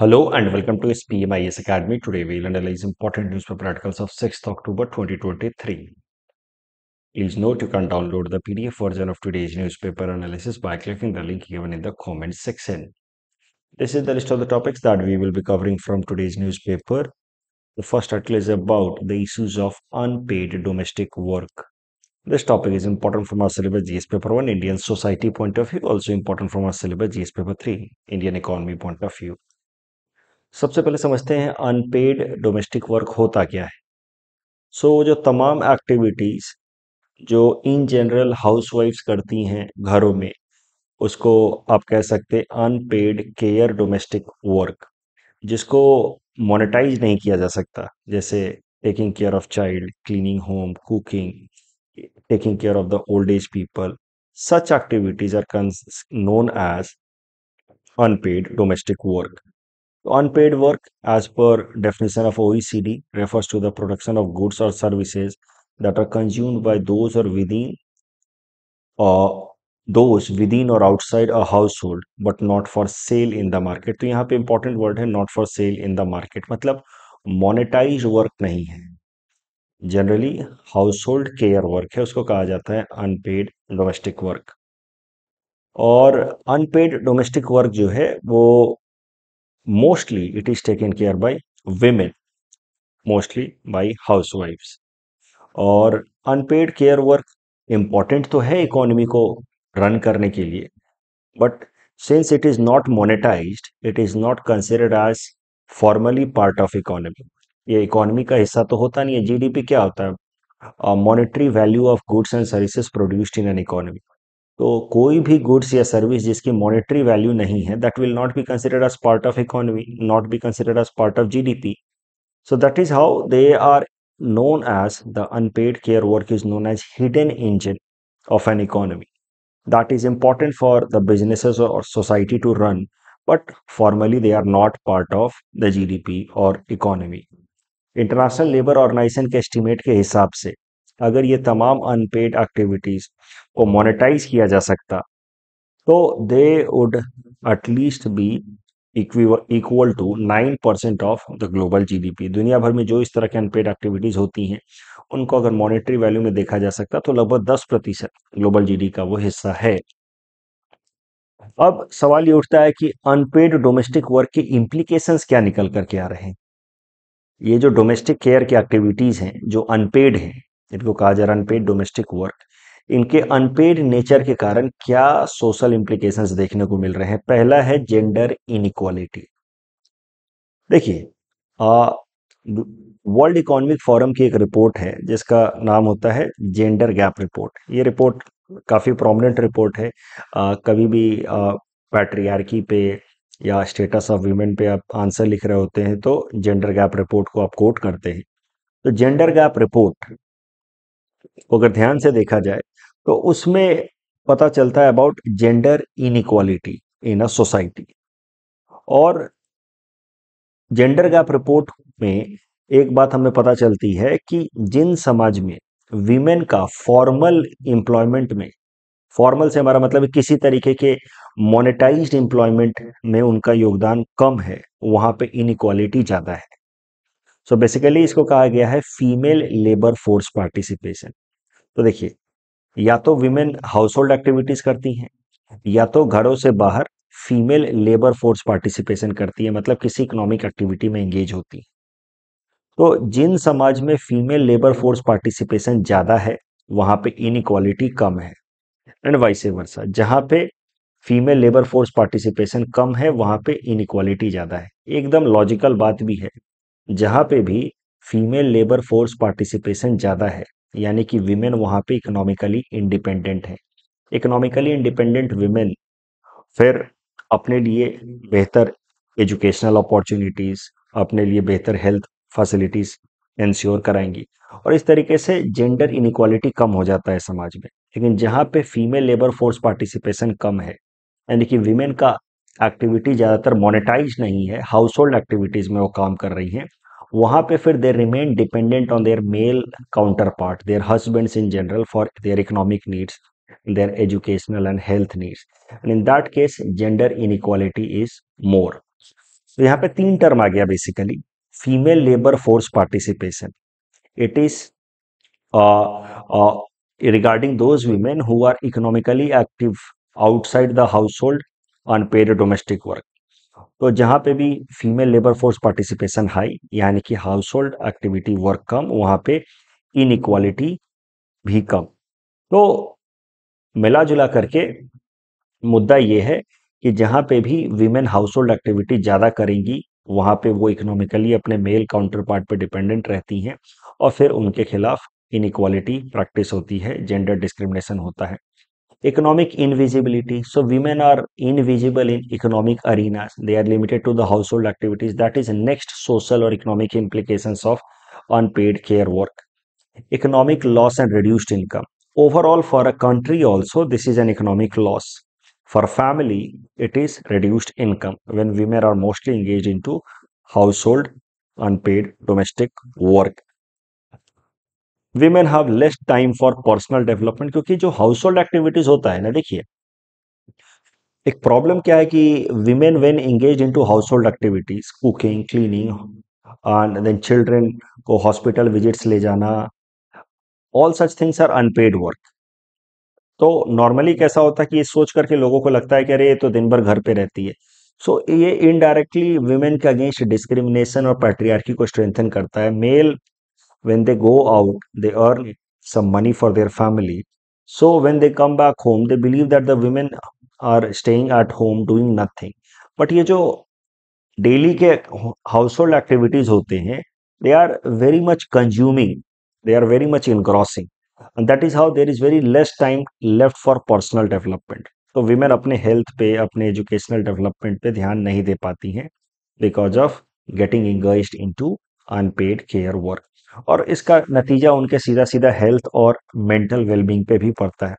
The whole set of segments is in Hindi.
Hello and welcome to SPMIS Academy. Today we will analyze important newspaper articles of 6th October 2023. Please note you can download the PDF version of today's newspaper analysis by clicking the link given in the comment section. This is the list of the topics that we will be covering from today's newspaper. The first article is about the issues of unpaid domestic work. This topic is important from our syllabus GS paper 1 Indian society point of view also important from our syllabus GS paper 3 Indian economy point of view सबसे पहले समझते हैं अनपेड डोमेस्टिक वर्क होता क्या है सो so, जो तमाम एक्टिविटीज़ जो इन जनरल हाउसवाइफ्स करती हैं घरों में उसको आप कह सकते हैं अनपेड केयर डोमेस्टिक वर्क जिसको मोनेटाइज नहीं किया जा सकता जैसे taking care of child cleaning home cooking taking care of the old age people such activities are कंस known as unpaid domestic work Unpaid work, as per definition of OECD, refers to the production of goods or services that are consumed by those or within uh, those within or outside a household but not for sale in the market तो यहाँ पे important word है not for sale in the market मतलब monetized work नहीं है generally household care work है उसको कहा जाता है unpaid domestic work और unpaid domestic work जो है वो mostly it is taken care by women mostly by housewives और अनपेड केयर वर्क इम्पॉर्टेंट तो है इकोनॉमी को रन करने के लिए but since it is not monetise it is not considered as formally part of economy ये इकोनॉमी का हिस्सा तो होता नहीं है जीडीपी क्या होता है monetary value of goods and services produced in an economy तो कोई भी गुड्स या सर्विस जिसकी मॉनेटरी वैल्यू नहीं है that will not be considered as part of economy not be considered as part of GDP so that is how they are known as the unpaid care work is known as hidden engine of an economy that is important for the business और society to run but formally they are not part of the G D P और इकोनॉमी इंटरनेशनल लेबर ऑर्गेनाइजेशन के एस्टिमेट के हिसाब से अगर ये तमाम अनपेड एक्टिविटीज को मोनेटाइज किया जा सकता तो they would at least be equal to nine percent of the global GDP दुनिया भर में जो इस तरह के अनपेड एक्टिविटीज होती हैं उनको अगर मॉनेटरी वैल्यू में देखा जा सकता तो लगभग दस प्रतिशत ग्लोबल जी का वो हिस्सा है अब सवाल ये उठता है कि अनपेड डोमेस्टिक वर्क के इम्प्लीकेशन क्या निकल करके आ रहे हैं ये जो डोमेस्टिक केयर की एक्टिविटीज हैं जो अनपेड हैं इनको कहा जा रहा है अनपेड डोमेस्टिक वर्क इनके अनपेड नेचर के कारण क्या सोशल इंप्लीकेशन देखने को मिल रहे हैं पहला है जेंडर इनक्वालिटी देखिए वर्ल्ड इकोनॉमिक फोरम की एक रिपोर्ट है जिसका नाम होता है जेंडर गैप रिपोर्ट ये रिपोर्ट काफ़ी प्रोमिनेंट रिपोर्ट है आ, कभी भी पैट्रियार्की पे या स्टेटस ऑफ वीमेन पे आप आंसर लिख रहे होते हैं तो जेंडर गैप रिपोर्ट को आप कोट करते हैं तो जेंडर गैप रिपोर्ट अगर ध्यान से देखा जाए तो उसमें पता चलता है about gender inequality in a society और जेंडर गैप रिपोर्ट में एक बात हमें पता चलती है कि जिन समाज में वीमेन का फॉर्मल एम्प्लॉयमेंट में फॉर्मल से हमारा मतलब किसी तरीके के मोनेटाइज एम्प्लॉयमेंट में उनका योगदान कम है वहां पे इनक्वालिटी ज़्यादा है सो so बेसिकली इसको कहा गया है फीमेल लेबर फोर्स पार्टिसिपेशन तो देखिए या तो विमेन हाउस होल्ड एक्टिविटीज करती हैं या तो घरों से बाहर फीमेल लेबर फोर्स पार्टिसिपेशन करती है मतलब किसी इकोनॉमिक एक्टिविटी में एंगेज होती है तो जिन समाज में फीमेल लेबर फोर्स पार्टिसिपेशन ज़्यादा है वहां पे इनक्वालिटी कम है एंड वाइस वर्षा जहाँ पे फीमेल लेबर फोर्स पार्टिसिपेशन कम है वहां पे इनक्वालिटी ज़्यादा है एकदम लॉजिकल बात भी है जहां पे भी फीमेल लेबर फोर्स पार्टिसिपेशन ज़्यादा है यानी कि वीमेन वहाँ पे इकोनॉमिकली इंडिपेंडेंट है इकोनॉमिकली इंडिपेंडेंट वीमेन फिर अपने लिए बेहतर एजुकेशनल अपॉर्चुनिटीज़ अपने लिए बेहतर हेल्थ फैसिलिटीज़ इंश्योर कराएंगी और इस तरीके से जेंडर इनिक्वालिटी कम हो जाता है समाज में लेकिन जहाँ पे फीमेल लेबर फोर्स पार्टिसिपेशन कम है यानी कि वीमेन का एक्टिविटी ज़्यादातर मोनेटाइज नहीं है हाउस होल्ड एक्टिविटीज़ में वो काम कर रही हैं वहाँ पे फिर there remain dependent on their male counterpart their husbands in general for their economic needs their educational and health needs and in that case gender inequality is more तो यहाँ पे तीन टर्म आ गया basically female labour force participation it is regarding those women who are economically active outside the household on paid domestic work. तो जहां पे भी female labour force participation high यानी कि हाउस होल्ड एक्टिविटी वर्क कम वहां पे इनइक्वालिटी भी कम तो मिला जुला करके मुद्दा ये है कि जहां पे भी वीमेन हाउस होल्ड एक्टिविटी ज़्यादा करेंगी वहां पे वो इकोनॉमिकली अपने मेल काउंटर पार्ट पर डिपेंडेंट रहती हैं और फिर उनके खिलाफ इनइक्वालिटी प्रैक्टिस होती है जेंडर डिस्क्रिमिनेशन होता है economic invisibility so women are invisible in economic arenas they are limited to the household activities that is next social or economic implications of unpaid care work economic loss and reduced income overall for a country also this is an economic loss for family it is reduced income when women are mostly engaged into household unpaid domestic work women have less time for personal development क्योंकि जो हाउस होल्ड एक्टिविटीज होता है ना देखिए एक प्रॉब्लम क्या है कि women when engage in to household activities cooking cleaning and then children को हॉस्पिटल विजिट्स ले जाना all such things are unpaid work तो नॉर्मली कैसा होता है कि ये सोच करके लोगों को लगता है कि अरे ये तो दिन भर घर पे रहती है सो so, ये इनडायरेक्टली वीमेन के अगेंस्ट डिस्क्रिमिनेशन और पैट्रियार्की को स्ट्रेंथन करता है male when they go mm-hmm. out they earn some money for their family so when they come back home they believe that the women are staying at home doing nothing but ये जो डेली के हाउस होल्ड एक्टिविटीज होते हैं they are very much consuming they are very much encroaching and that is how there is very less time left for personal development तो वीमेन अपने हेल्थ पे अपने एजुकेशनल डेवलपमेंट पे ध्यान नहीं दे पाती हैं because of getting engage in to unpaid care work और इसका नतीजा उनके सीधा सीधा हेल्थ और मेंटल वेलबींग पे भी पड़ता है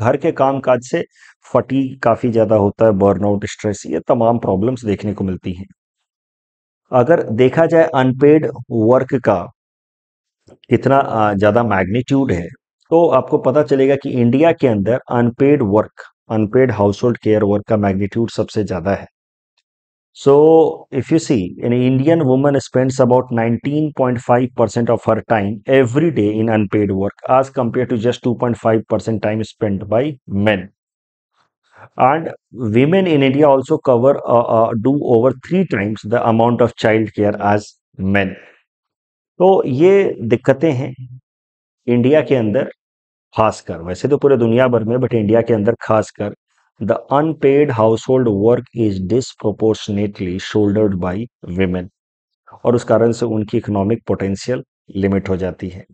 घर के काम काज से फटी काफ़ी ज़्यादा होता है बर्नआउट स्ट्रेस ये तमाम प्रॉब्लम्स देखने को मिलती हैं अगर देखा जाए अनपेड वर्क का कितना ज़्यादा मैग्नीट्यूड है तो आपको पता चलेगा कि इंडिया के अंदर unpaid work unpaid household care work का मैग्नीट्यूड सबसे ज़्यादा है So if you see, an Indian woman spends about 19.5% of her time every day in unpaid work as compared to just 2.5% time spent by men. And women in India also cover uh, uh, do over three times the amount of child care as men. तो ये दिक्कतें हैं इंडिया के अंदर खासकर वैसे तो पूरे दुनिया भर में बट इंडिया के अंदर खासकर The unpaid household work is disproportionately shouldered by women. और उस कारण से उनकी इकोनॉमिक पोटेंशियल लिमिट हो जाती है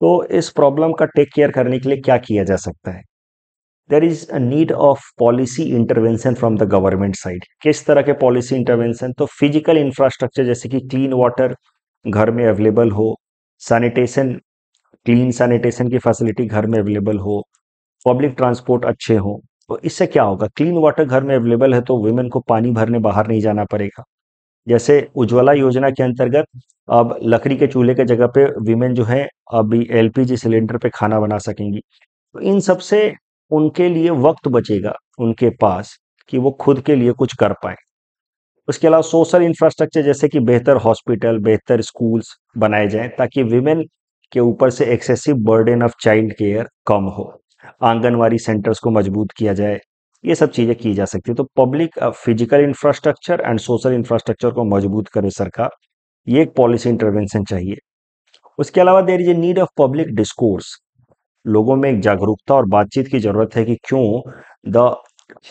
तो इस प्रॉब्लम का टेक केयर करने के लिए क्या किया जा सकता है there is a need of policy intervention from the government side किस तरह के पॉलिसी इंटरवेंशन तो फिजिकल इंफ्रास्ट्रक्चर जैसे कि क्लीन वाटर घर में अवेलेबल हो सैनिटेशन क्लीन सैनिटेशन की फैसिलिटी घर में अवेलेबल हो पब्लिक ट्रांसपोर्ट अच्छे हों तो इससे क्या होगा क्लीन वाटर घर में अवेलेबल है तो वुमेन को पानी भरने बाहर नहीं जाना पड़ेगा जैसे उज्ज्वला योजना के अंतर्गत अब लकड़ी के चूल्हे के जगह पे वीमेन जो है अभी एलपीजी सिलेंडर पे खाना बना सकेंगी तो इन सब से उनके लिए वक्त बचेगा उनके पास कि वो खुद के लिए कुछ कर पाए उसके अलावा सोशल इंफ्रास्ट्रक्चर जैसे कि बेहतर हॉस्पिटल बेहतर स्कूल्स बनाए जाएं ताकि वीमेन के ऊपर से excessive burden of child care कम हो आंगनवाड़ी सेंटर्स को मजबूत किया जाए ये सब चीज़ें की जा सकती है तो public physical infrastructure and social infrastructure को मजबूत करे सरकार ये एक पॉलिसी इंटरवेंशन चाहिए उसके अलावा there is a need of public discourse लोगों में एक जागरूकता और बातचीत की जरूरत है कि क्यों the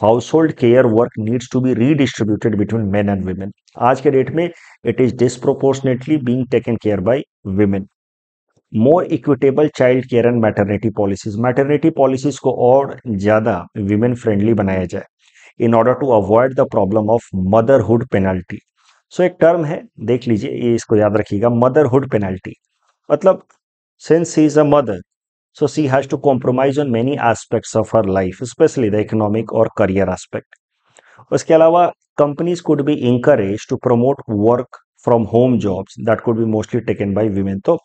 household care work needs to be redistributed between men and women आज के डेट में it is disproportionately being taken care by women more equitable child care and maternity policies maternity policies को और ज़्यादा विमेन फ्रेंडली बनाया जाए in order to avoid the problem of motherhood penalty so एक टर्म है देख लीजिए ये इसको याद रखिएगा मदरहुड पेनल्टी मतलब since is a mother so she has to compromise on many aspects of her life specially the economic और करियर एस्पेक्ट उसके अलावा companies could be encourage to promote work from home jobs that could be mostly taken by women तो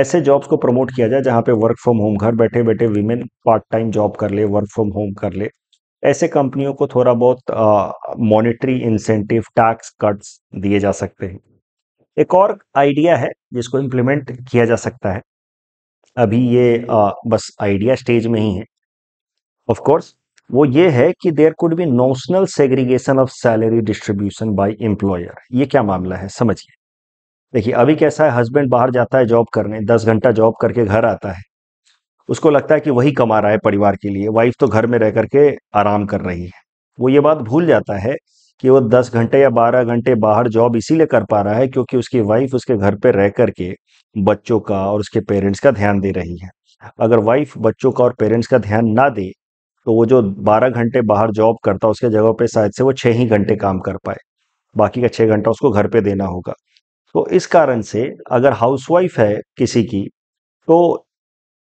ऐसे जॉब्स को प्रमोट किया जाए जहाँ पे वर्क फ्रॉम होम घर बैठे बैठे वीमेन पार्ट टाइम जॉब कर ले वर्क फ्रॉम होम कर ले ऐसे कंपनियों को थोड़ा बहुत मॉनिटरी इंसेंटिव टैक्स कट्स दिए जा सकते हैं एक और आइडिया है जिसको इम्प्लीमेंट किया जा सकता है अभी ये आ, बस आइडिया स्टेज में ही है ऑफकोर्स वो ये है कि there could be notional segregation of salary distribution by employer ये क्या मामला है समझिए देखिए अभी कैसा है हस्बैंड बाहर जाता है जॉब करने दस घंटा जॉब करके घर आता है उसको लगता है कि वही कमा रहा है परिवार के लिए वाइफ तो घर में रह करके आराम कर रही है वो ये बात भूल जाता है कि वो दस घंटे या बारह घंटे बाहर जॉब इसीलिए कर पा रहा है क्योंकि उसकी वाइफ उसके घर पे रह करके बच्चों का और उसके पेरेंट्स का ध्यान दे रही है अगर वाइफ बच्चों का और पेरेंट्स का ध्यान ना दे तो वो जो बारह घंटे बाहर जॉब करता उसके जगह पे शायद से वो छः ही घंटे हम्म। काम कर पाए बाकी का छः घंटा उसको घर पे देना होगा तो इस कारण से अगर हाउसवाइफ है किसी की तो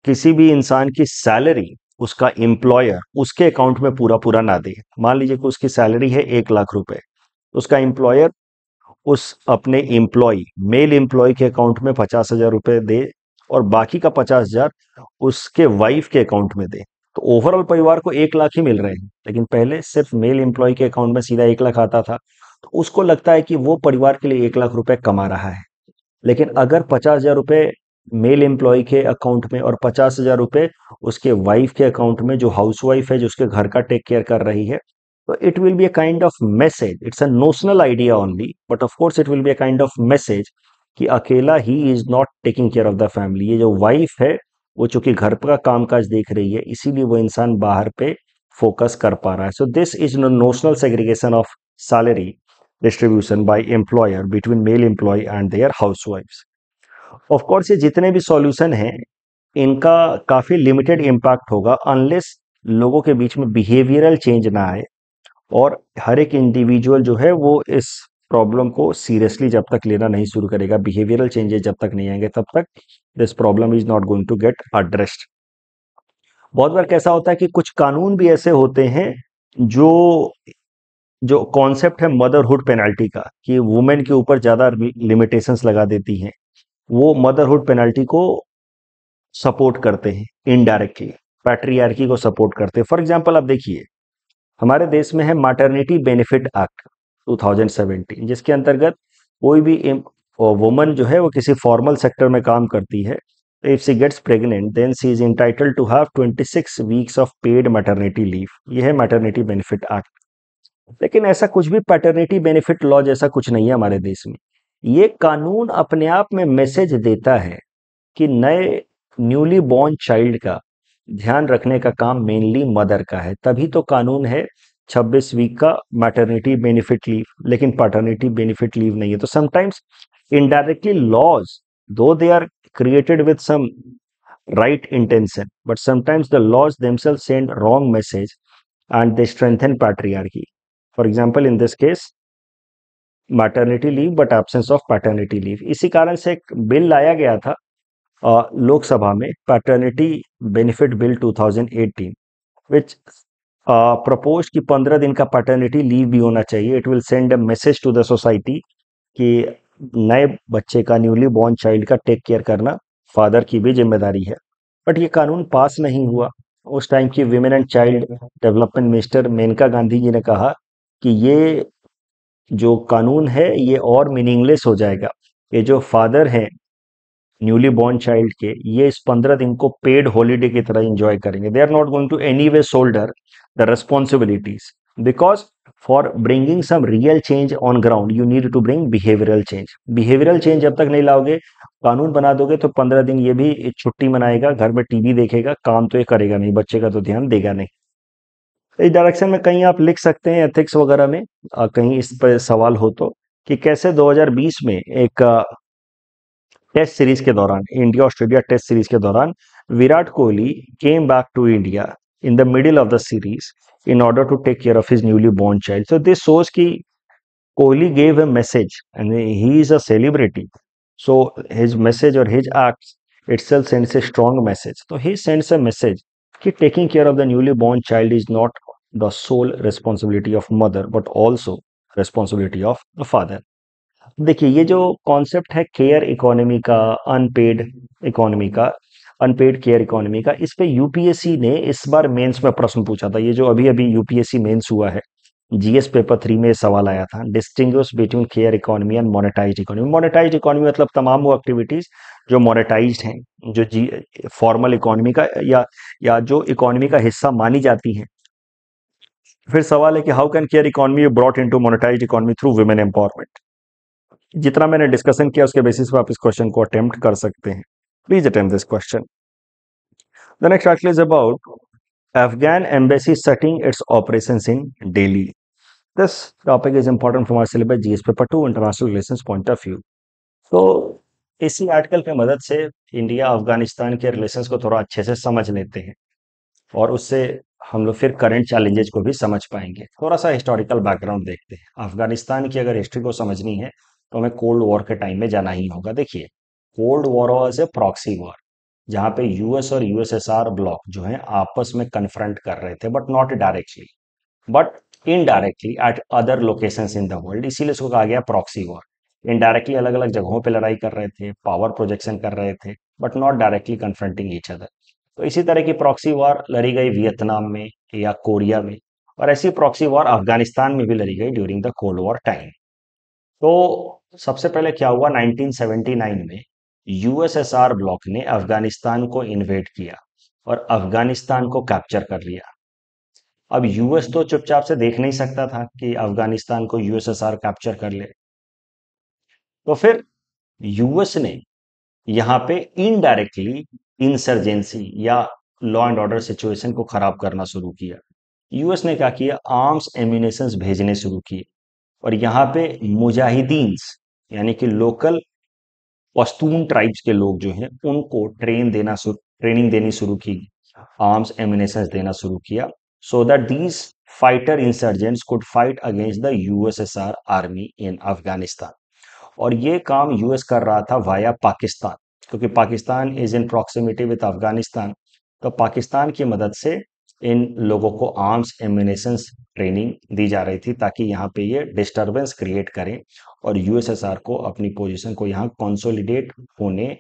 किसी भी इंसान की सैलरी उसका एम्प्लॉयर उसके अकाउंट में पूरा पूरा ना दे मान लीजिए कि उसकी सैलरी है एक लाख रुपए उसका एम्प्लॉयर उस अपने एम्प्लॉय मेल एम्प्लॉय के अकाउंट में पचास हजार रुपये दे और बाकी का पचास हजार उसके वाइफ के अकाउंट में दे तो ओवरऑल परिवार को एक लाख ही मिल रहे हैं लेकिन पहले सिर्फ मेल एम्प्लॉय के अकाउंट में सीधा एक लाख आता था तो उसको लगता है कि वो परिवार के लिए एक लाख रुपए कमा रहा है लेकिन अगर पचास हजार रुपये मेल एम्प्लॉय के अकाउंट में और पचास हजार रुपये उसके वाइफ के अकाउंट में जो हाउस वाइफ है जो उसके घर का टेक केयर कर रही है तो it will be a kind of message it's a notional idea only but of course it will be a kind of message कि अकेला ही is not taking care of the family ये जो वाइफ है वो चूंकि घर का कामकाज देख रही है इसीलिए वो इंसान बाहर पे फोकस कर पा रहा है so this is notional segregation of salary distribution by employer between male employee and their house wife of course ये जितने भी सॉल्यूशन हैं इनका काफ़ी लिमिटेड इम्पैक्ट होगा अनलेस लोगों के बीच में बिहेवियरल चेंज ना आए और हर एक इंडिविजुअल जो है वो इस प्रॉब्लम को सीरियसली जब तक लेना नहीं शुरू करेगा बिहेवियरल चेंजेस जब तक नहीं आएंगे तब तक this problem is not going to get addressed बहुत बार कैसा होता है कि कुछ कानून भी ऐसे होते हैं जो जो कॉन्सेप्ट है मदरहुड पेनल्टी का कि वुमेन के ऊपर ज़्यादा लिमिटेशंस लगा देती हैं वो मदरहुड पेनल्टी को सपोर्ट करते हैं इनडायरेक्टली पैट्रियार्की को सपोर्ट करते हैं फॉर एग्जांपल आप देखिए हमारे देश में है मैटरनिटी बेनिफिट एक्ट 2017 जिसके अंतर्गत कोई भी और वुमन जो है वो किसी फॉर्मल सेक्टर में काम करती है if she gets pregnant then she is entitled to have 26 weeks of paid maternity leave ये है मैटरनिटी बेनिफिट एक्ट लेकिन ऐसा कुछ भी पैटर्निटी बेनिफिट लॉ जैसा कुछ नहीं है हमारे देश में ये कानून अपने आप में मैसेज देता है कि नए न्यूली बॉर्न चाइल्ड का ध्यान रखने का काम मेनली मदर का है तभी तो कानून है 26 वीक का मैटरनिटी बेनिफिट लीव लेकिन पैटर्निटी बेनिफिट लीव नहीं है तो sometimes indirectly laws though they are created with some right intention but sometimes the laws themselves send wrong message and they strengthen patriarchy for example in this case maternity leave but absence of paternity leave इसी कारण से एक बिल लाया गया था लोकसभा में paternity benefit bill 2018 which propose कि 15 दिन का पैटर्निटी लीव भी होना चाहिए it will send a message to the society कि नए बच्चे का न्यूली बॉर्न चाइल्ड का टेक केयर करना फादर की भी जिम्मेदारी है बट ये कानून पास नहीं हुआ उस टाइम की women and child development minister Maneka Gandhi ji ने कहा कि ये जो कानून है ये और मीनिंगलेस हो जाएगा ये जो फादर हैं न्यूली बॉर्न चाइल्ड के ये इस पंद्रह दिन को पेड हॉलीडे की तरह इंजॉय करेंगे they are not going to any way shoulder the responsibilities because for bringing some real change on ground you need to bring behavioural change behavioural change जब तक नहीं लाओगे कानून बना दोगे तो पंद्रह दिन ये भी छुट्टी मनाएगा घर में टीवी देखेगा काम तो ये करेगा नहीं बच्चे का तो ध्यान देगा नहीं इस डायरेक्शन में कहीं आप लिख सकते हैं एथिक्स वगैरह में आ, कहीं इस पर सवाल हो तो कि कैसे 2020 में एक टेस्ट सीरीज के दौरान इंडिया ऑस्ट्रेलिया टेस्ट सीरीज के दौरान Virat Kohli came back to India in the middle of the series in order to take care of his newly born child so this सोच की Kohli gave a message and he is a celebrity so his message और his act it's all sends a strong message तो ही सेंड्स अ मैसेज कि taking care of the newly born child is not the sole responsibility of mother but also responsibility of the father देखिए ये जो कॉन्सेप्ट है केयर इकोनॉमी का अनपेड इकोनॉमी का अनपेड केयर इकोनॉमी का इस पे यूपीएससी ने इस बार मेंस में प्रश्न पूछा था ये जो अभी अभी यूपीएससी मेंस हुआ है जीएस पेपर थ्री में सवाल आया था distinguish between care economy and monetise economy monetise economy मतलब तमाम वो एक्टिविटीज जो मोनेटाइज हैं जो जी फॉर्मल इकोनॉमी का या या जो इकोनॉमी का हिस्सा मानी जाती हैं फिर सवाल है कि how can care economy brought into monetise economy through women empowerment जितना मैंने डिस्कशन किया उसके बेसिस पर आप इस क्वेश्चन को अटेम्प्ट कर सकते हैं Please attempt this question. The next article is about Afghan embassy setting its operations in Delhi. This topic is important from our syllabus GS paper 2 international relations point of view. तो इसी आर्टिकल की मदद से इंडिया अफगानिस्तान के रिलेशंस को थोड़ा अच्छे से समझ लेते हैं और उससे हम लोग फिर करंट चैलेंजेस को भी समझ पाएंगे थोड़ा सा हिस्टोरिकल बैकग्राउंड देखते हैं अफगानिस्तान की अगर हिस्ट्री को समझनी है तो हमें कोल्ड वॉर के टाइम में जाना ही होगा देखिए cold war was a proxy war जहां पे यूएस और यूएसएसआर ब्लॉक जो है आपस में कन्फ्रंट कर रहे थे but not directly but indirectly at other location in the world इसीलिए इसको कहा गया प्रॉक्सी वॉर इनडायरेक्टली अलग अलग जगहों पे लड़ाई कर रहे थे पावर प्रोजेक्शन कर रहे थे but not directly confronting each other तो इसी तरह की प्रॉक्सी वॉर लड़ी गई वियतनाम में या कोरिया में और ऐसी प्रॉक्सी वॉर अफगानिस्तान में भी लड़ी गई during the cold war time तो सबसे पहले क्या हुआ 1979 में यूएसएसआर ब्लॉक ने अफगानिस्तान को इन्वेट किया और अफगानिस्तान को कैप्चर कर लिया अब यूएस तो चुपचाप से देख नहीं सकता था कि अफगानिस्तान को यूएसएसआर कैप्चर कर ले तो फिर यूएस ने यहां पे इनडायरेक्टली इंसर्जेंसी या लॉ एंड ऑर्डर सिचुएशन को खराब करना शुरू किया यूएस ने क्या किया आर्म्स एम्यूनेशन भेजने शुरू किए और यहाँ पे मुजाहिदीन यानी कि लोकल पश्तून ट्राइब्स के लोग जो हैं उनको ट्रेन देना ट्रेनिंग देनी शुरू की आर्म्स एमिनेस देना शुरू किया so that these fighter insurgents could fight against the USSR army in Afghanistan और ये काम यूएस कर रहा था वाया पाकिस्तान क्योंकि Pakistan is in proximity with Afghanistan तो पाकिस्तान की मदद से इन लोगों को आर्म्स एमिनेशन ट्रेनिंग दी जा रही थी ताकि यहाँ पे ये डिस्टरबेंस क्रिएट करें और यूएसएसआर को अपनी पोजीशन को यहाँ कंसोलिडेट होने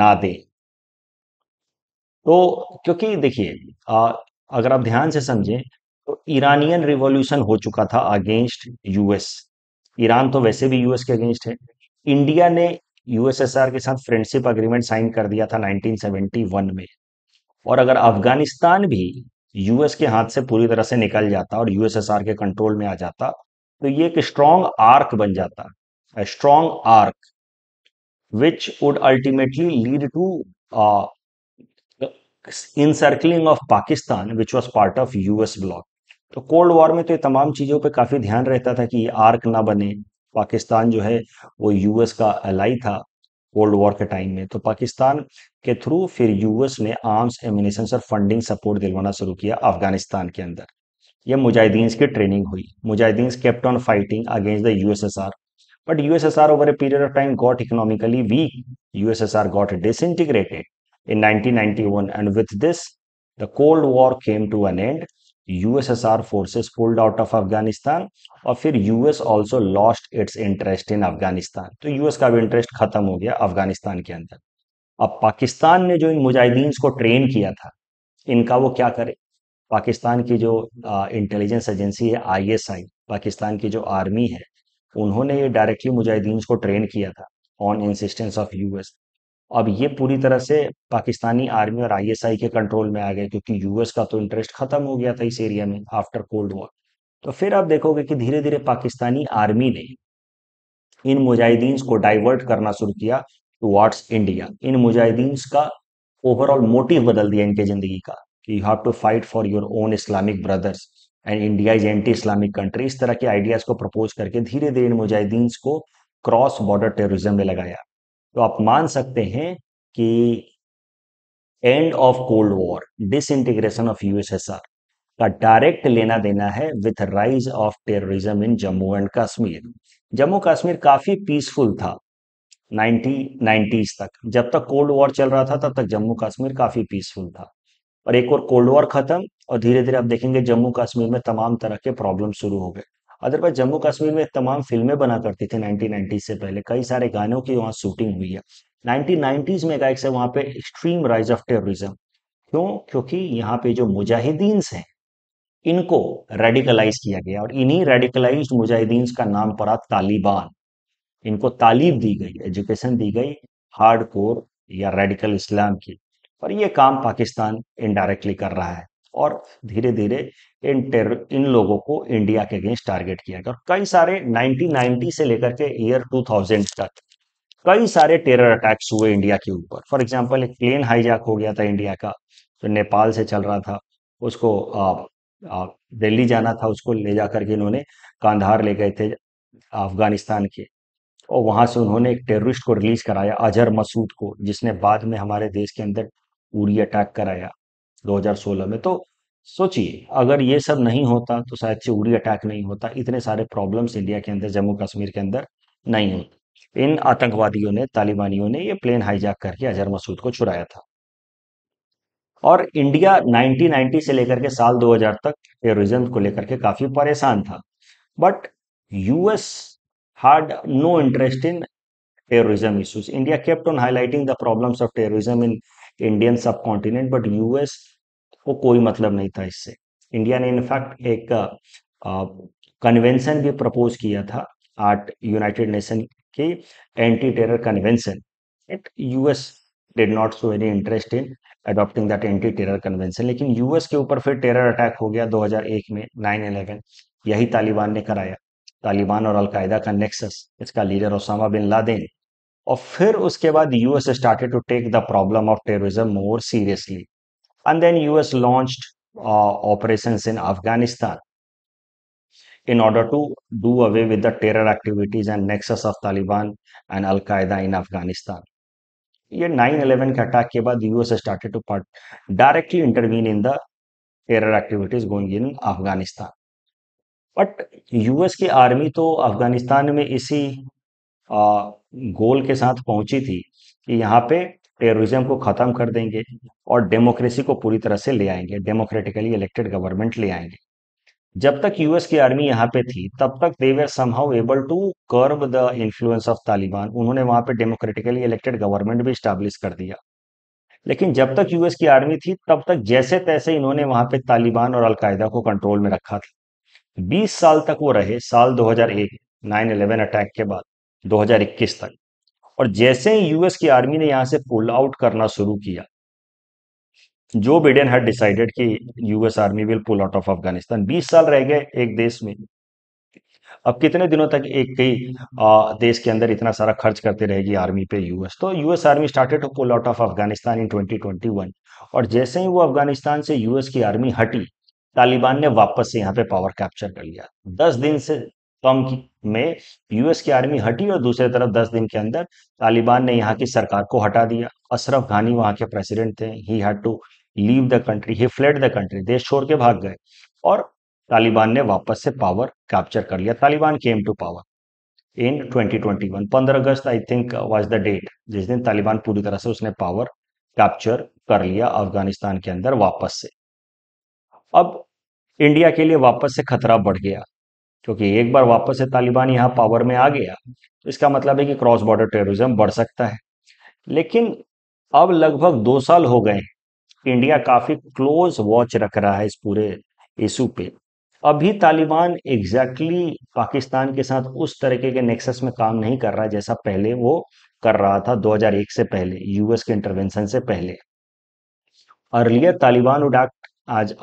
ना दें तो क्योंकि देखिए अगर आप ध्यान से समझें तो ईरानियन रिवॉल्यूशन हो चुका था अगेंस्ट यूएस ईरान तो वैसे भी यूएस के अगेंस्ट है इंडिया ने यूएसएसआर के साथ फ्रेंडशिप अग्रीमेंट साइन कर दिया था 1971 में और अगर अफगानिस्तान भी यूएस के हाथ से पूरी तरह से निकल जाता और यूएसएसआर के कंट्रोल में आ जाता तो ये एक स्ट्रॉन्ग आर्क बन जाता strong arc which would ultimately lead to encircling of Pakistan which was part of US bloc तो कोल्ड वॉर में तो ये तमाम चीज़ों पे काफ़ी ध्यान रहता था कि ये आर्क ना बने पाकिस्तान जो है वो यूएस का अलाई था कोल्ड वॉर के टाइम में तो पाकिस्तान के थ्रू फिर यूएस ने आर्म्स एमिनेशन और फंडिंग सपोर्ट दिलवाना शुरू किया अफगानिस्तान के अंदर यह मुजाहिदीन की ट्रेनिंग हुई मुजाहिदीन kept on fighting against the USSR but USSR over a period of time got economically weak USSR got disintegrated in 1991 and with this the cold war came to an end USSR forces pulled out of Afghanistan और फिर US also lost its interest in Afghanistan तो यूएस का भी इंटरेस्ट खत्म हो गया अफगानिस्तान के अंदर अब पाकिस्तान ने जो इन मुजाहिदीन को ट्रेन किया था इनका वो क्या करे पाकिस्तान की जो इंटेलिजेंस एजेंसी है आईएसआई पाकिस्तान की जो आर्मी है उन्होंने ये डायरेक्टली मुजाहिदीन को ट्रेन किया था ऑन इंसिस्टेंस ऑफ यूएस अब ये पूरी तरह से पाकिस्तानी आर्मी और आईएसआई के कंट्रोल में आ गए क्योंकि यूएस का तो इंटरेस्ट खत्म हो गया था इस एरिया में आफ्टर कोल्ड वॉर तो फिर आप देखोगे कि धीरे धीरे पाकिस्तानी आर्मी ने इन मुजाहिदीन को डाइवर्ट करना शुरू किया टुवार्ड्स इंडिया इन मुजाहिदीन का ओवरऑल मोटिव बदल दिया इनके जिंदगी का कि you have to fight for your own Islamic brothers and India is anti Islamic country इस तरह के आइडियाज को प्रपोज करके धीरे धीरे इन मुजाहिदीन को क्रॉस बॉर्डर टेररिज्म में लगाया तो आप मान सकते हैं कि end of cold war disintegration of USSR का डायरेक्ट लेना देना है with rise of terrorism in Jammu and Kashmir Jammu Kashmir काफी पीसफुल था नाइनटीन नाइन्टीज तक जब तक कोल्ड वॉर चल रहा था तब तक जम्मू कश्मीर काफी पीसफुल था और एक और कोल्ड वॉर खत्म और धीरे धीरे आप देखेंगे जम्मू कश्मीर में तमाम तरह के प्रॉब्लम शुरू हो गए अदरवाइज जम्मू कश्मीर में तमाम फिल्में बना करती थी 1990 से पहले कई सारे गानों की वहाँ शूटिंग हुई है 1990s में गायक से वहाँ पे एक्सट्रीम राइज ऑफ टेररिज्म क्यों क्योंकि यहाँ पे जो मुजाहिदीन हैं इनको रेडिकलाइज किया गया और इन्हीं रेडिकलाइज मुजाहिदीन का नाम पड़ा तालिबान इनको तालीब दी गई एजुकेशन दी गई हार्ड कोर या रेडिकल इस्लाम की और ये काम पाकिस्तान इनडायरेक्टली कर रहा है और धीरे धीरे इन टेर इन लोगों को इंडिया के अगेंस्ट टारगेट किया गया और कई सारे 1990 से लेकर के ईयर 2000 तक कई सारे टेरर अटैक्स हुए इंडिया के ऊपर फॉर एग्जाम्पल एक प्लेन हाईजैक हो गया था इंडिया का जो नेपाल से चल रहा था उसको दिल्ली जाना था उसको ले जा करके इन्होंने कांधार ले गए थे अफगानिस्तान के और वहां से उन्होंने एक टेररिस्ट को रिलीज कराया अजहर मसूद को जिसने बाद में हमारे देश के अंदर उरी अटैक कराया 2016 में तो सोचिए अगर ये सब नहीं होता तो शायद से उड़ी अटैक नहीं होता इतने सारे प्रॉब्लम्स इंडिया के अंदर जम्मू कश्मीर के अंदर नहीं होते इन आतंकवादियों ने तालिबानियों ने ये प्लेन हाईजैक करके अजहर मसूद को छुराया था और इंडिया 1990 से लेकर के साल 2000 तक टेरिज्म को लेकर के काफी परेशान था but US had no interest in terrorism issues India kept on highlighting the problems of terrorism Indian subcontinent but US को कोई मतलब नहीं था इससे इंडिया ने इनफैक्ट एक कन्वेंशन भी प्रपोज किया था आठ यूनाइटेड नेशन की anti terror convention it US did not show any interest in adopting that anti terror convention लेकिन यूएस के ऊपर फिर टेरर अटैक हो गया 2001 में 9/11 यही तालिबान ने कराया तालिबान और अलकायदा का नेक्सस इसका लीडर ओसामा बिन लादेन और फिर उसके बाद US started to take the problem of terrorism more seriously and then US launched operations in Afghanistan in order to do away with the terror activities and nexus of Taliban and al Qaeda in Afghanistan ये 9/11 के अटैक के बाद US started to part directly intervene in the terror activities going in Afghanistan but US की आर्मी तो अफगानिस्तान में इसी आ, गोल के साथ पहुंची थी कि यहाँ पे टेररिज्म को खत्म कर देंगे और डेमोक्रेसी को पूरी तरह से ले आएंगे डेमोक्रेटिकली इलेक्टेड गवर्नमेंट ले आएंगे जब तक यूएस की आर्मी यहाँ पे थी तब तक they were somehow able to curb the influence of Taliban उन्होंने वहां पे डेमोक्रेटिकली इलेक्टेड गवर्नमेंट भी स्टैब्लिश कर दिया लेकिन जब तक यूएस की आर्मी थी तब तक जैसे तैसे इन्होंने वहां पे तालिबान और अलकायदा को कंट्रोल में रखा था 20 साल तक वो रहे साल 2001 9/11 अटैक के बाद 2021 तक और जैसे ही यूएस की आर्मी ने यहां से पुल आउट करना शुरू किया जो बिडेन हैड डिसाइडेड कि US army will pull out of Afghanistan 20 साल रह गए एक देश में अब कितने दिनों तक एक कई देश के अंदर इतना सारा खर्च करते रहेगी आर्मी पे यूएस तो US army started to pull out of Afghanistan in 2021 और जैसे ही वो अफगानिस्तान से यूएस की आर्मी हटी तालिबान ने वापस से यहाँ पे पावर कैप्चर कर लिया दस दिन से कम तो में यूएस की आर्मी हटी और दूसरी तरफ 10 दिन के अंदर तालिबान ने यहाँ की सरकार को हटा दिया अशरफ घानी वहां के प्रेसिडेंट थे he had to leave the country he fled the country देश छोड़ के भाग गए और तालिबान ने वापस से पावर कैप्चर कर लिया Taliban came to power in 2021 15 August I think was the date जिस दिन तालिबान पूरी तरह से उसने पावर कैप्चर कर लिया अफगानिस्तान के अंदर वापस से अब इंडिया के लिए वापस से खतरा बढ़ गया क्योंकि एक बार वापस से तालिबान यहाँ पावर में आ गया तो इसका मतलब है कि क्रॉस बॉर्डर टेररिज्म बढ़ सकता है लेकिन अब लगभग दो साल हो गए इंडिया काफ़ी क्लोज वॉच रख रहा है इस पूरे इशू पे अभी तालिबान एग्जैक्टली exactly पाकिस्तान के साथ उस तरीके के नेक्सस में काम नहीं कर रहा है जैसा पहले वो कर रहा था 2001 से पहले यूएस के इंटरवेंशन से पहले earlier Taliban would act as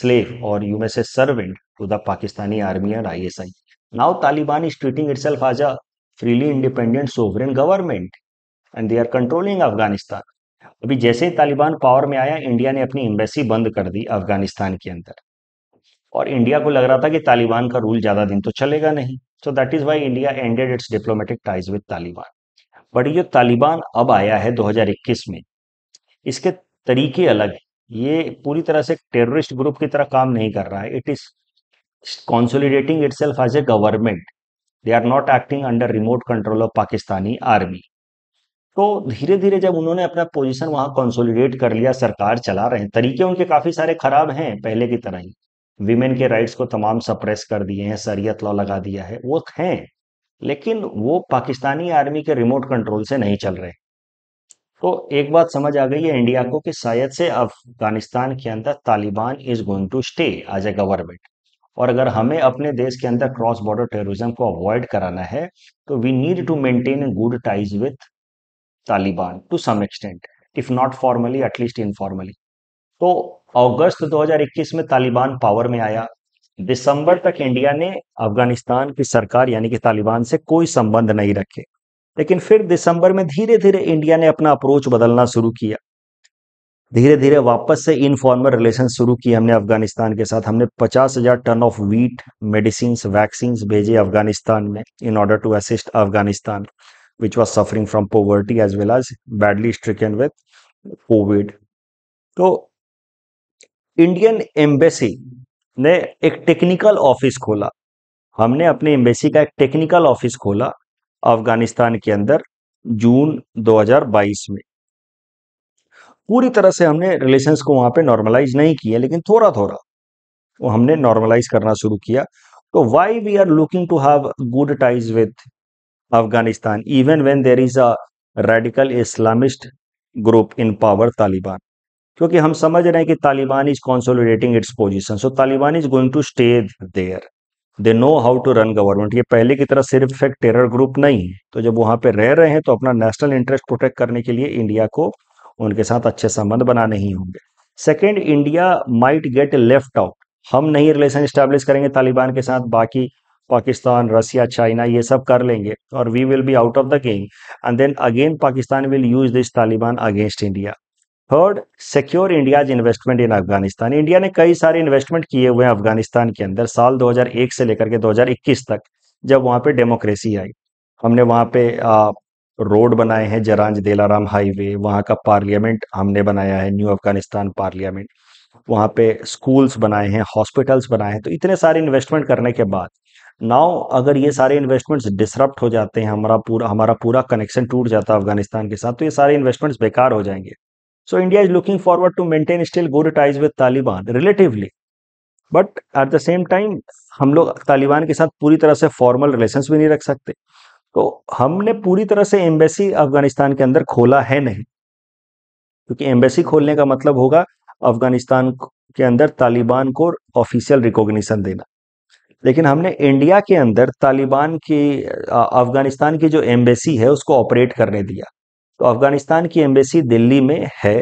slave और USA servant to the Pakistani army and ISI. Now Taliban is treating itself as a freely independent sovereign government and they are controlling Afghanistan. अभी जैसे ही तालिबान पावर में आया इंडिया ने अपनी एम्बेसी बंद कर दी अफगानिस्तान के अंदर और इंडिया को लग रहा था कि तालिबान का रूल ज्यादा दिन तो चलेगा नहीं so that is why India ended its diplomatic ties with Taliban but ये तालिबान अब आया है 2021 में इसके तरीके अलग है ये पूरी तरह से टेररिस्ट ग्रुप की तरह काम नहीं कर रहा है it is consolidating itself as a government. They are not acting under remote control of Pakistani army. तो धीरे धीरे जब उन्होंने अपना पोजीशन वहां कंसोलिडेट कर लिया सरकार चला रहे हैं तरीके उनके काफी सारे खराब हैं पहले की तरह ही विमेन के राइट्स को तमाम सप्रेस कर दिए हैं सरियत लॉ लगा दिया है वो हैं लेकिन वो पाकिस्तानी आर्मी के रिमोट कंट्रोल से नहीं चल रहे तो एक बात समझ आ गई है इंडिया को कि शायद से अफगानिस्तान के अंदर Taliban is going to stay as a government और अगर हमें अपने देश के अंदर क्रॉस बॉर्डर टेररिज्म को अवॉइड कराना है तो we need to maintain a good ties with Taliban to some extent if not formally at least informally तो अगस्त 2021 में तालिबान पावर में आया दिसंबर तक इंडिया ने अफगानिस्तान की सरकार यानी कि तालिबान से कोई संबंध नहीं रखे लेकिन फिर दिसंबर में धीरे धीरे इंडिया ने अपना अप्रोच बदलना शुरू किया धीरे धीरे वापस से इनफॉर्मल रिलेशन शुरू किए हमने अफगानिस्तान के साथ हमने 50,000 ton of wheat medicine vaccine भेजे अफगानिस्तान में in order to assist Afghanistan which was suffering from poverty as well as badly stricken with COVID तो इंडियन एम्बेसी ने एक टेक्निकल ऑफिस खोला हमने अपने एम्बेसी का एक टेक्निकल ऑफिस खोला अफगानिस्तान के अंदर जून 2022 में पूरी तरह से हमने रिलेशंस को वहां पे नॉर्मलाइज नहीं किया लेकिन थोड़ा थोड़ा वो हमने नॉर्मलाइज करना शुरू किया तो why we are looking to have good ties with Afghanistan even when there is a radical Islamist group in power Taliban क्योंकि हम समझ रहे हैं कि Taliban is consolidating its position so Taliban is going to stay there they know how to run government ये पहले की तरह सिर्फ एक टेरर ग्रुप नहीं है तो जब वहां पे रह रहे हैं तो अपना नेशनल इंटरेस्ट प्रोटेक्ट करने के लिए इंडिया को उनके साथ अच्छे संबंध बनाने ही होंगे second India might get left out हम नहीं रिलेशन स्टैब्लिश करेंगे तालिबान के साथ बाकी पाकिस्तान रसिया चाइना ये सब कर लेंगे और we will be out of the game and then again Pakistan will use this Taliban against India third secure India's investment in Afghanistan India ने कई सारे इन्वेस्टमेंट किए हुए हैं अफगानिस्तान के अंदर साल 2001 से लेकर के 2021 तक जब वहाँ पे डेमोक्रेसी आई हमने वहाँ पे रोड बनाए हैं जरांज देलाराम हाईवे वहाँ का पार्लियामेंट हमने बनाया है न्यू अफगानिस्तान पार्लियामेंट वहाँ पे स्कूल्स बनाए हैं हॉस्पिटल्स बनाए हैं तो इतने सारे इन्वेस्टमेंट करने के बाद नाउ अगर ये सारे इन्वेस्टमेंट्स डिसरप्ट हो जाते हैं हमारा पूरा हमारा पूरा कनेक्शन टूट जाता है अफगानिस्तान के साथ तो ये सारे इन्वेस्टमेंट्स बेकार हो जाएंगे so India is looking forward to maintain still good ties with Taliban relatively but at the same time हम लोग तालिबान के साथ पूरी तरह से फॉर्मल रिलेशन भी नहीं रख सकते तो हमने पूरी तरह से एम्बेसी अफगानिस्तान के अंदर खोला है नहीं क्योंकि एम्बेसी खोलने का मतलब होगा अफगानिस्तान के अंदर तालिबान को ऑफिशियल रिकॉग्निशन देना लेकिन हमने इंडिया के अंदर तालिबान की अफगानिस्तान की जो एम्बेसी है उसको ऑपरेट करने दिया तो अफगानिस्तान की एम्बेसी दिल्ली में है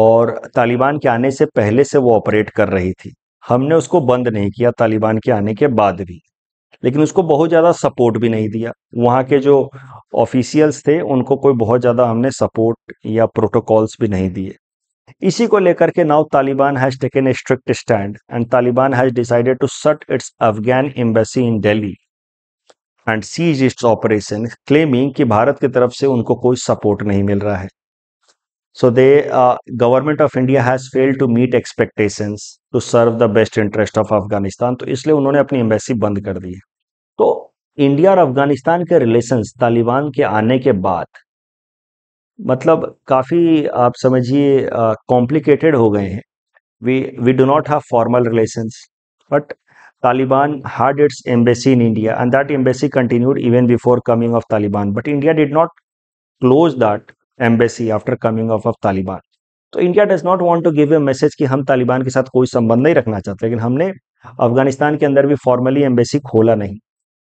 और तालिबान के आने से पहले से वो ऑपरेट कर रही थी हमने उसको बंद नहीं किया तालिबान के आने के बाद भी लेकिन उसको बहुत ज़्यादा सपोर्ट भी नहीं दिया वहाँ के जो ऑफिशियल्स थे उनको कोई बहुत ज़्यादा हमने सपोर्ट या प्रोटोकॉल्स भी नहीं दिए इसी को लेकर के now Taliban has taken a strict stand and Taliban has decided to shut its Afghan embassy in Delhi and cease its operation claiming कि भारत की तरफ से उनको कोई सपोर्ट नहीं मिल रहा है so the government of India has failed to meet expectation to serve the best interest of Afghanistan तो इसलिए उन्होंने अपनी एम्बेसी बंद कर दी है इंडिया और अफगानिस्तान के रिलेशंस तालिबान के आने के बाद मतलब काफ़ी आप समझिए कॉम्प्लिकेटेड हो गए हैं we we do not have formal relations but Taliban had its embassy in India and that embassy continued even before coming of Taliban but India did not close that embassy after coming of of Taliban तो India does not want to give a message कि हम तालिबान के साथ कोई संबंध नहीं रखना चाहते लेकिन हमने अफगानिस्तान के अंदर भी फॉर्मली एम्बेसी खोला नहीं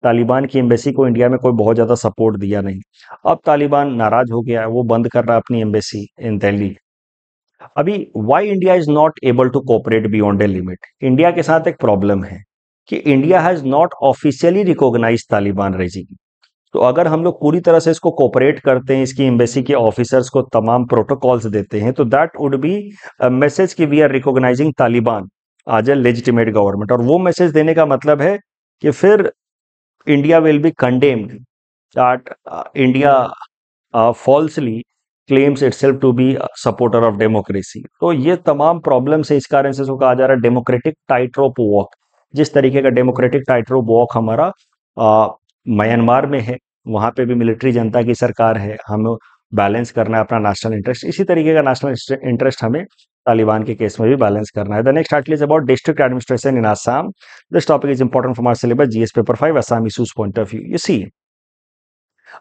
तालिबान की एम्बेसी को इंडिया में कोई बहुत ज़्यादा सपोर्ट दिया नहीं अब तालिबान नाराज हो गया है वो बंद कर रहा है अपनी एम्बेसी इन दिल्ली अभी why India is not able to cooperate beyond a limit India के साथ एक प्रॉब्लम है कि India has not officially recognise Taliban raising तो अगर हम लोग पूरी तरह से इसको कोऑपरेट करते हैं इसकी एम्बेसी के ऑफिसर्स को तमाम प्रोटोकॉल्स देते हैं तो दैट वुड बी मैसेज कि we are recognising Taliban as a legitimate government और वो मैसेज देने का मतलब है कि फिर India will be condemned that uh, India hmm. uh, falsely claims itself to be supporter of democracy तो ये तमाम प्रॉब्लम है इस कारण से इसको कहा जा रहा है डेमोक्रेटिक टाइट्रोप वॉक जिस तरीके का डेमोक्रेटिक टाइट्रोप वॉक हमारा म्यांमार में है वहाँ पे भी मिलिट्री जनता की सरकार है हमें बैलेंस करना है अपना नेशनल इंटरेस्ट इसी तरीके का नेशनल इंटरेस्ट हमें तालिबान के केस में भी बैलेंस करना है the next article is about district administration in Assam this topic is important for our syllabus GS paper five Assam issues point of view you see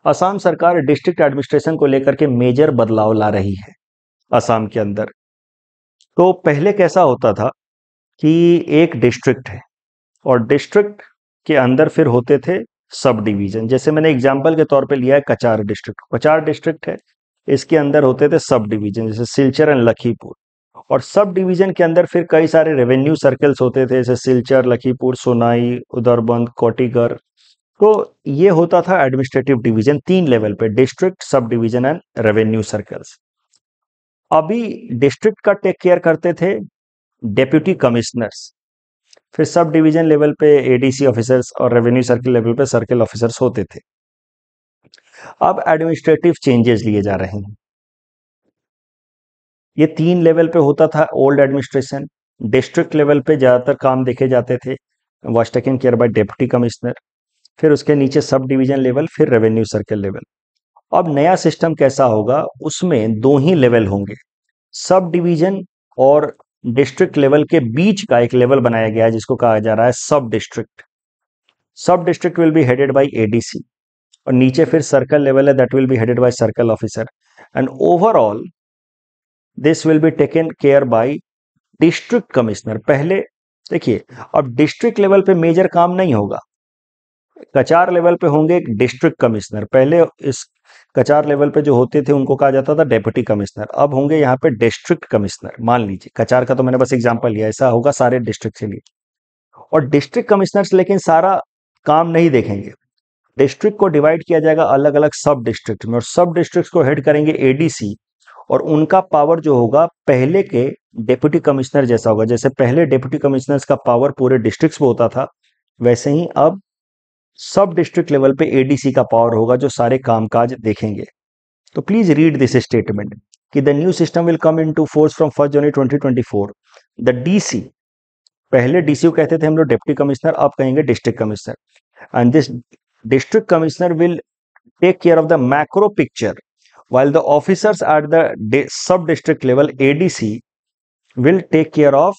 Assam सरकार डिस्ट्रिक्ट एडमिनिस्ट्रेशन को लेकर के मेजर बदलाव ला रही है असम के अंदर तो पहले कैसा होता था कि एक डिस्ट्रिक्ट है और डिस्ट्रिक्ट के अंदर फिर होते थे सब डिवीजन जैसे मैंने एग्जाम्पल के तौर पे लिया है कचार डिस्ट्रिक्ट कचार डिस्ट्रिक्ट है इसके अंदर होते थे सब डिवीजन जैसे सिलचर एंड लखीपुर और सब डिवीजन के अंदर फिर कई सारे रेवेन्यू सर्कल्स होते थे जैसे सिलचर लखीपुर सोनाई उदरबंद कोटीगर तो ये होता था एडमिनिस्ट्रेटिव डिवीजन तीन लेवल पे district sub division and revenue circles अभी डिस्ट्रिक्ट का टेक केयर करते थे डेप्यूटी कमिश्नर्स फिर सब डिवीजन लेवल पे एडीसी ऑफिसर्स और रेवेन्यू सर्किल लेवल पे सर्किल ऑफिसर्स होते थे अब एडमिनिस्ट्रेटिव चेंजेस लिए जा रहे हैं ये तीन लेवल पे होता था ओल्ड एडमिनिस्ट्रेशन डिस्ट्रिक्ट लेवल पे ज़्यादातर काम देखे जाते थे was taken care by deputy commissioner फिर उसके नीचे सब डिवीजन लेवल फिर रेवेन्यू सर्कल लेवल अब नया सिस्टम कैसा होगा उसमें दो ही लेवल होंगे सब डिवीजन और डिस्ट्रिक्ट लेवल के बीच का एक लेवल बनाया गया है जिसको कहा जा रहा है sub district sub district will be headed by ADC और नीचे फिर सर्कल लेवल है that will be headed by circle officer and overall this will be taken care by district commissioner पहले देखिए अब डिस्ट्रिक्ट लेवल पे मेजर काम नहीं होगा कचार लेवल पे होंगे डिस्ट्रिक्ट कमिश्नर पहले इस कचार लेवल पे जो होते थे उनको कहा जाता था डेप्यूटी कमिश्नर अब होंगे यहाँ पे डिस्ट्रिक्ट कमिश्नर मान लीजिए कचार का तो मैंने बस एग्जाम्पल लिया ऐसा होगा सारे डिस्ट्रिक्ट के लिए और डिस्ट्रिक्ट कमिश्नर लेकिन सारा काम नहीं देखेंगे डिस्ट्रिक्ट को डिवाइड किया जाएगा अलग अलग सब डिस्ट्रिक्ट में और सब डिस्ट्रिक्ट को हेड करेंगे एडीसी और उनका पावर जो होगा पहले के डेप्यूटी कमिश्नर जैसा होगा जैसे पहले डेप्यूटी कमिश्नर का पावर पूरे डिस्ट्रिक्ट में होता था वैसे ही अब सब डिस्ट्रिक्ट लेवल पे एडीसी का पावर होगा जो सारे कामकाज देखेंगे तो प्लीज रीड दिस स्टेटमेंट कि the new system will come into force from first January twenty twenty four the DC पहले डीसी को कहते थे हम लोग डिप्टी कमिश्नर अब कहेंगे district commissioner and this district commissioner will take care of the macro picture officers at officers at the sub district level ADC will take care of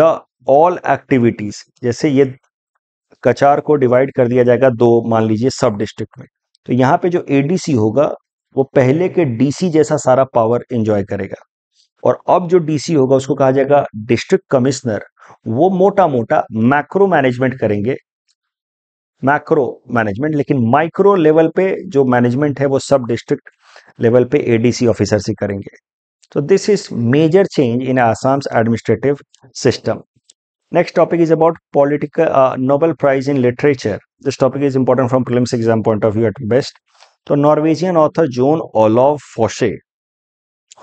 the all activities जैसे ये कचार को डिवाइड कर दिया जाएगा दो मान लीजिए सब डिस्ट्रिक्ट में तो यहाँ पे जो एडीसी होगा वो पहले के डीसी जैसा सारा पावर एंजॉय करेगा और अब जो डीसी होगा उसको कहा जाएगा डिस्ट्रिक्ट कमिश्नर वो मोटा मोटा मैक्रो मैनेजमेंट करेंगे मैक्रो मैनेजमेंट लेकिन माइक्रो लेवल पे जो मैनेजमेंट है वो सब डिस्ट्रिक्ट लेवल पे एडीसी ऑफिसर से करेंगे तो this is major change in Assam administrative system next topic is about political Nobel prize in literature this topic is important from film exam point of view at best तो Norwegian author Jon Olav Fosse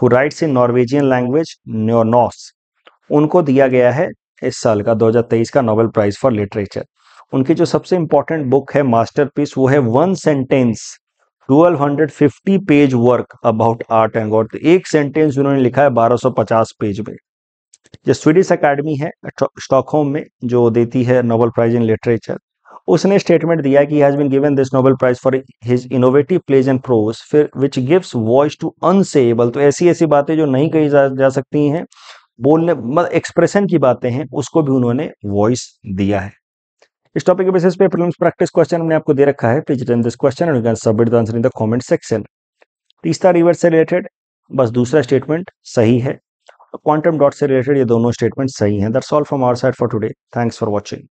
who writes in Norwegian language Nynorsk उनको दिया गया है इस साल का 2023 का नोबेल प्राइज फॉर लिटरेचर उनकी जो सबसे इंपॉर्टेंट बुक है मास्टरपीस वो है one sentence 1250 page work about art and God एक सेंटेंस उन्होंने लिखा है 1250 पेज में जो स्वीडिश अकेडमी है स्टॉकहोम में जो देती है नोबल प्राइज इन लिटरेचर उसने स्टेटमेंट दिया कि has been given this Nobel prize for his innovative plays and prose फिर which gives voice to unsayable तो ऐसी ऐसी बातें जो नहीं कही जा, जा सकती हैं बोलने मतलब एक्सप्रेशन की बातें हैं उसको भी उन्होंने वॉइस दिया है इस टॉपिक के बेसिस पे प्रीलिम्स प्रैक्टिस क्वेश्चन हमने आपको दे रखा है please return this question and can submit the answer in the comment section तीसरा रिवर्स से रिलेटेड बस दूसरा स्टेटमेंट सही है क्वांटम डॉट से रिलेटेड ये दोनों स्टेटमेंट सही हैं that's all from our side for today thanks for watching